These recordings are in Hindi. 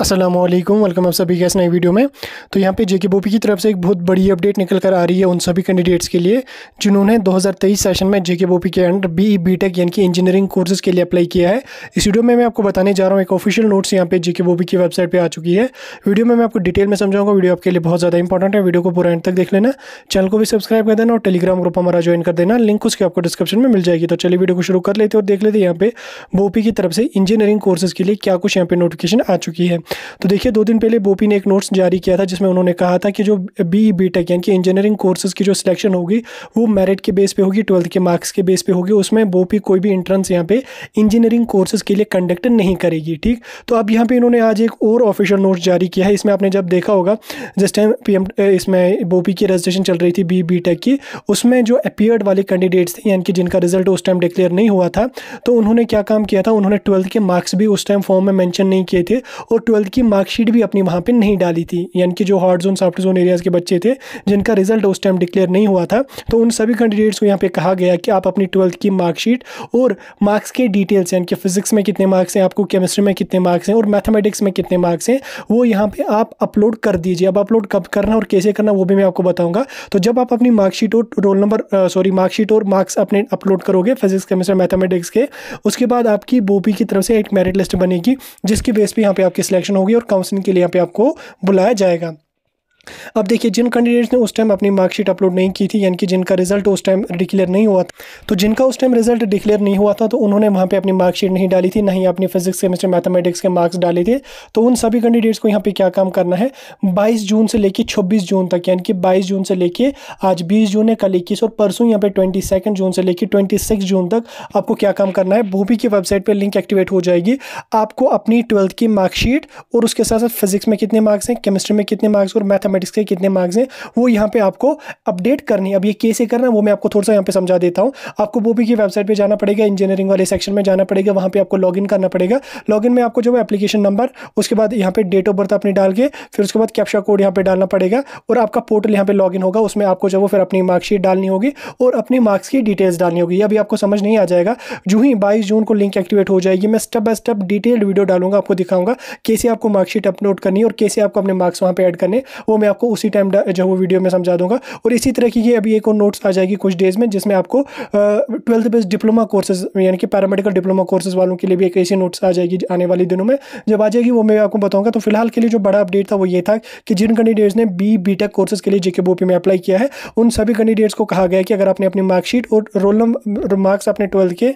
असलम वेलकम आप सभी के इस नई वीडियो में तो यहाँ पे जेके बोपी की तरफ से एक बहुत बड़ी अपडेट निकल कर आ रही है उन सभी कैंडिडेट्स के लिए जिन्होंने 2023 सेशन में जेके बोपी के अंडर बी बी टेक यानी कि इंजीनियरिंग कोर्सेज के लिए अप्लाई किया है इस वीडियो में मैं आपको बताने जा रहा हूँ एक ऑफिशियल नोट्स यहाँ पे जेके बोपी की वेबसाइट पर आ चुकी है वीडियो में मैं आपको डिटेल में समझाऊंगा वीडियो आपके लिए बहुत ज़्यादा इंपॉर्टेंट है वीडियो को पूरा एंड तक देख लेना चैनल को भी सब्सक्राइब कर देना और टेलीग्राम ग्रुप हमारा ज्वाइन कर देना लिंक उसके आपको डिस्क्रिप्शन में मिल जाएगी तो चलिए वीडियो को शुरू कर लेते और देख लेते यहाँ पे बोपी की तरफ से इंजीनियरिंग कोर्सेज के लिए क्या कुछ यहाँ पे नोटिफिकेशन आ चुकी है तो देखिए दो दिन पहले बोपी ने एक नोट्स जारी किया था जिसमें उन्होंने कहा था कि जो बी बी टेक यानी कि इंजीनियरिंग कोर्सेज की जो सिलेक्शन होगी वो मेरिट के बेस पे होगी ट्वेल्थ के मार्क्स के बेस पे होगी उसमें बोपी कोई भी एंट्रेंस यहाँ पे इंजीनियरिंग कोर्सेज के लिए कंडक्ट नहीं करेगी ठीक तो अब यहाँ पे इन्होंने आज एक और ऑफिशियल नोट्स जारी किया है इसमें आपने जब देखा होगा जिस टाइम पी इसमें बोपी की रजिस्ट्रेशन चल रही थी बी बी टेक की उसमें जो अपियर्ड वाले कैंडिडेट्स थे यानी कि जिनका रिजल्ट उस टाइम डिक्लेयर नहीं हुआ था तो उन्होंने क्या काम किया था उन्होंने ट्वेल्थ के मार्क्स भी उस टाइम फॉर्म में मैंशन नहीं किए थे और ट्वेल्थ की मार्कशीट भी अपनी वहाँ पर नहीं डाली थी यानी कि जो hot zone soft zone areas के बच्चे थे जिनका रिजल्ट उस टाइम डिक्लेयर नहीं हुआ था तो उन सभी कैंडिडेट्स को यहाँ पर कहा गया कि आप अपनी ट्वेल्थ की मार्कशीट और मार्क्स के डिटेल्स यानी कि फिजिक्स में कितने मार्क्स हैं आपको केमिस्ट्री में कितने मार्क्स हैं और मैथमेटिक्स में कितने मार्क्स हैं वो यहाँ पर आप अपलोड कर दीजिए अब अपलोड कब करना और कैसे करना वो भी मैं आपको बताऊँगा तो जब आप अपनी मार्कशीट और रोल नंबर सॉरी मार्कशीट और मार्क्स अपने अपलोड करोगे फिजिक्स केमिस्ट्री मैथमेटिक्स के उसके बाद आपकी बोपी की तरफ से एक मेरिट लिस्ट बनेगी जिसकी बेस पर यहाँ पर आपकी सिलेक्शन सिलेक्शन होगी और काउंसलिंग के लिए यहाँ पे आपको बुलाया जाएगा अब देखिए जिन कैंडिडेट्स ने उस टाइम अपनी मार्कशीट अपलोड नहीं की थी यानी कि जिनका रिजल्ट उस टाइम डिक्लेयर नहीं हुआ था तो जिनका उस टाइम रिजल्ट डिक्लेयर नहीं हुआ था तो उन्होंने वहाँ पे अपनी मार्कशीट नहीं डाली थी नहीं अपनी फिजिक्स केमिस्ट्री मैथमेटिक्स के मार्क्स डाले थे तो उन सभी कैंडिडेट्स को यहाँ पे क्या काम करना है बाईस जून से लेकर छब्बीस जून तक यानी कि बाईस जून से लेकर आज बीस जून है कल इक्कीस और परसों यहाँ पर ट्वेंटी जून से लेकर ट्वेंटी जून तक आपको क्या काम करना है भूपी की वेबसाइट पर लिंक एक्टिवेट हो जाएगी आपको अपनी ट्वेल्थ की मार्कशीट और उसके साथ साथ फिजिक्स में कितने मार्क्स हैं केमिस्ट्री में कितने मार्क्स और मैथमेटिक्स मैथमेटिक्स के कितने मार्क्स हैं वो यहाँ पे आपको अपडेट करनी है अब ये कैसे करना वो मैं आपको थोड़ा सा यहाँ पे समझा देता हूँ आपको वो भी की वेबसाइट पर जाना पड़ेगा इंजीनियरिंग वाले सेक्शन में जाना पड़ेगा वहाँ पर आपको लॉग करना पड़ेगा लॉगिन में आपको जो है एप्लीकेशन नंबर उसके बाद यहाँ पे डेट ऑफ बर्थ अपनी डाल के फिर उसके बाद कैप्शा कोड यहाँ पे डालना पड़ेगा और आपका पोर्टल यहाँ पे लॉग होगा उसमें आपको जो वो फिर अपनी मार्कशीट डालनी होगी और अपनी मार्क्स की डिटेल्स डालनी होगी अभी आपको समझ नहीं आ जाएगा जो ही बाईस जून को लिंक एक्टिवेट हो जाएगी मैं step by step detailed video डालूंगा आपको दिखाऊंगा कैसे आपको मार्कशीट अपलोड करनी और कैसे आपको अपने मार्क्स वहाँ पर ऐड करने वो मैं मैं आपको उसी टाइम जो वो वीडियो में समझा दूंगा और इसी तरह की अभी एक और नोट्स आ जाएगी कुछ डेज़ में जिसमें आपको ट्वेल्थ बेस्ड डिप्लोमा कोर्सेज यानी कि पैरामेडिकल डिप्लोमा कोर्सेज वालों के लिए भी एक ऐसी नोट्स आ जाएगी आने वाले दिनों में जब आ जाएगी वो मैं आपको बताऊँगा तो फिलहाल के लिए जो बड़ा अपडेट था वो ये था कि जिन कैंडिडेट्स ने बी बी टेक कोर्सेज के लिए जेके बोपी में अप्लाई किया है उन सभी कैंडिडेट्स को कहा गया कि अगर आपने अपनी मार्कशीट और रोल मार्क्स अपने ट्वेल्थ के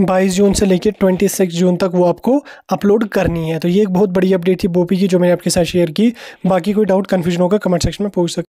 बाईस जून से लेकर ट्वेंटी सिक्स जून तक वो आपको अपलोड करनी है तो ये एक बहुत बड़ी अपडेट थी बोपी की जो मैंने आपके साथ शेयर की बाकी कोई डाउट कन्फ्यूजन होगा कमेंट सेक्शन में पूछ सकते